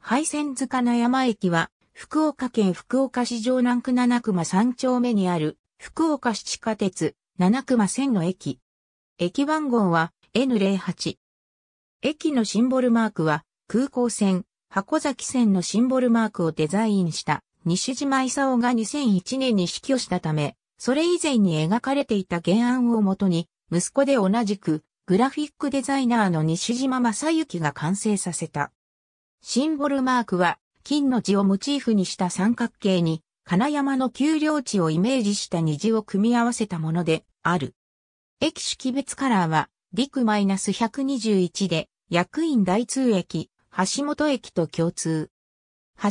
廃線塚名山駅は、福岡県福岡市城南区七熊三丁目にある、福岡市地下鉄、七熊線の駅。駅番号は N08。駅のシンボルマークは、空港線、箱崎線のシンボルマークをデザインした西島勲が2001年に死去したため、それ以前に描かれていた原案をもとに、息子で同じくグラフィックデザイナーの西島正幸が完成させた。シンボルマークは、金の字をモチーフにした三角形に、金山の丘陵地をイメージした虹を組み合わせたものである。駅識別カラーは、陸 -121 で、役員大通駅、橋本駅と共通。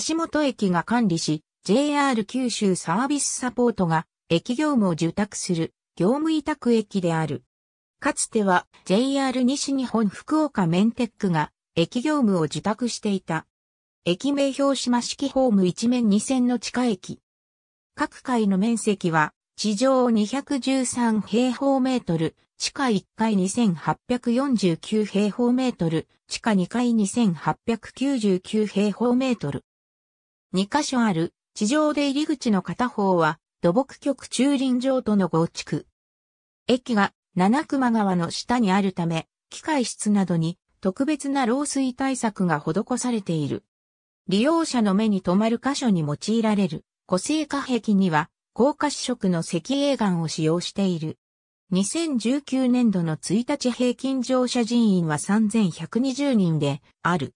橋本駅が管理し、JR 九州サービスサポートが、駅業務を受託する、業務委託駅である。かつては、JR 西日本福岡メンテックが、駅業務を自宅していた。駅名標島式ホーム一面二線の地下駅。各階の面積は地上213平方メートル、地下1階2849平方メートル、地下2階2899平方メートル。2カ所ある地上で入り口の片方は土木局駐輪場との合築。駅が七熊川の下にあるため、機械室などに特別な漏水対策が施されている。利用者の目に留まる箇所に用いられる個性化壁には高化視色の石英岩を使用している。2019年度の1日平均乗車人員は3120人である。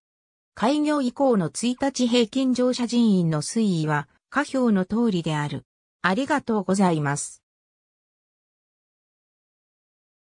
開業以降の1日平均乗車人員の推移は下表の通りである。ありがとうございます。